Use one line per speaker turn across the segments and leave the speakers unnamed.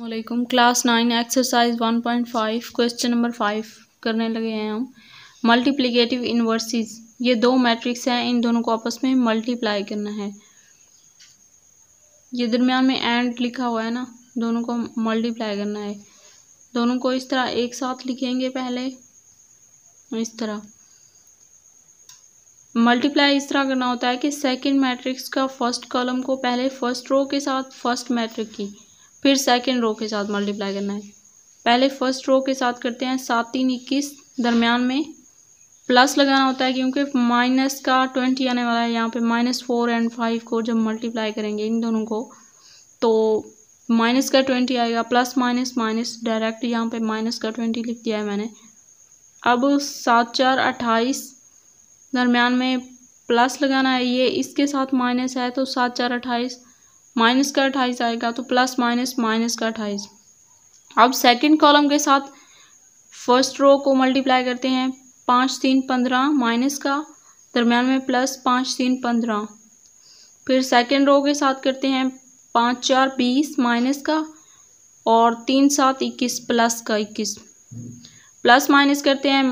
वालेकुम class nine exercise one point five question number five करने लगे हैं हम मल्टीप्लीकेटिव इन्वर्सिस ये दो मैट्रिक्स हैं इन दोनों को आपस में मल्टीप्लाई करना है ये दरमियान में एंड लिखा हुआ है ना दोनों को मल्टीप्लाई करना है दोनों को इस तरह एक साथ लिखेंगे पहले इस तरह मल्टीप्लाई इस तरह करना होता है कि सेकेंड मैट्रिक्स का फर्स्ट कॉलम को पहले फर्स्ट रो के साथ फर्स्ट मैट्रिक की फिर सेकेंड रो के साथ मल्टीप्लाई करना है पहले फर्स्ट रो के साथ करते हैं सात तीन इक्कीस दरमियान में प्लस लगाना होता है क्योंकि माइनस का ट्वेंटी आने वाला है यहाँ पे माइनस फोर एंड फाइव को जब मल्टीप्लाई करेंगे इन दोनों को तो माइनस का ट्वेंटी आएगा प्लस माइनस माइनस डायरेक्ट यहाँ पे माइनस का ट्वेंटी लिख दिया है मैंने अब सात चार अट्ठाईस दरमियान में प्लस लगाना है ये इसके साथ माइनस है तो सात चार अट्ठाईस माइनस का अट्ठाईस आएगा तो प्लस माइनस माइनस का अट्ठाईस अब सेकंड कॉलम के साथ फर्स्ट रो को मल्टीप्लाई करते हैं पाँच तीन पंद्रह माइनस का दरमियान में प्लस पाँच तीन पंद्रह फिर सेकंड रो के साथ करते हैं पाँच चार बीस माइनस का और तीन सात इक्कीस प्लस का इक्कीस प्लस माइनस करते हैं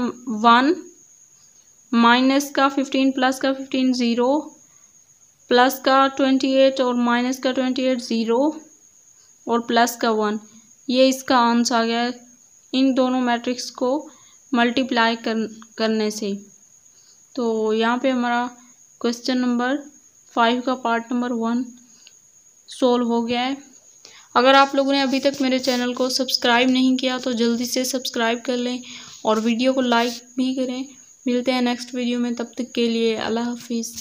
वन माइनस का फिफ्टीन प्लस का फिफ्टीन ज़ीरो प्लस का ट्वेंटी एट और माइनस का ट्वेंटी एट ज़ीरो और प्लस का वन ये इसका आंसर आ गया इन दोनों मैट्रिक्स को मल्टीप्लाई कर करने से तो यहाँ पे हमारा क्वेश्चन नंबर फाइव का पार्ट नंबर वन सोल्व हो गया है अगर आप लोगों ने अभी तक मेरे चैनल को सब्सक्राइब नहीं किया तो जल्दी से सब्सक्राइब कर लें और वीडियो को लाइक भी करें मिलते हैं नेक्स्ट वीडियो में तब तक के लिए अल्लाह हाफिज़